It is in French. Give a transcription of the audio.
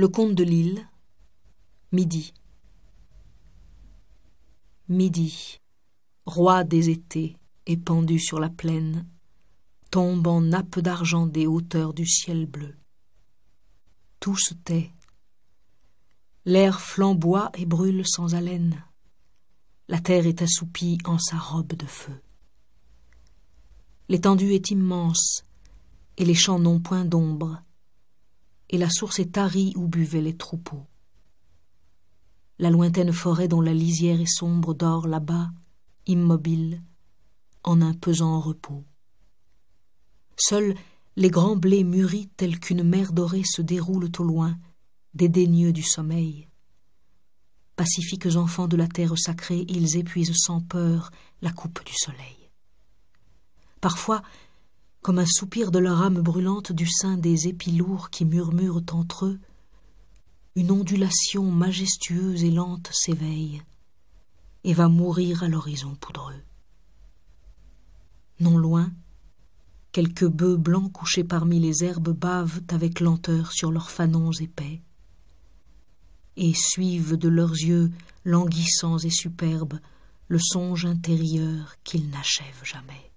Le comte de Lille. Midi. Midi, roi des étés, épandu sur la plaine, tombe en nappe d'argent des hauteurs du ciel bleu. Tout se tait. L'air flamboie et brûle sans haleine. La terre est assoupie en sa robe de feu. L'étendue est immense, et les champs n'ont point d'ombre et la source est tarie où buvaient les troupeaux. La lointaine forêt dont la lisière est sombre dort là-bas, immobile, en un pesant repos. Seuls les grands blés mûris tels qu'une mer dorée se déroulent au loin, dédaigneux du sommeil. Pacifiques enfants de la terre sacrée, ils épuisent sans peur la coupe du soleil. Parfois, comme un soupir de leur âme brûlante du sein des épis lourds qui murmurent entre eux, une ondulation majestueuse et lente s'éveille et va mourir à l'horizon poudreux. Non loin, quelques bœufs blancs couchés parmi les herbes bavent avec lenteur sur leurs fanons épais et suivent de leurs yeux languissants et superbes le songe intérieur qu'ils n'achèvent jamais.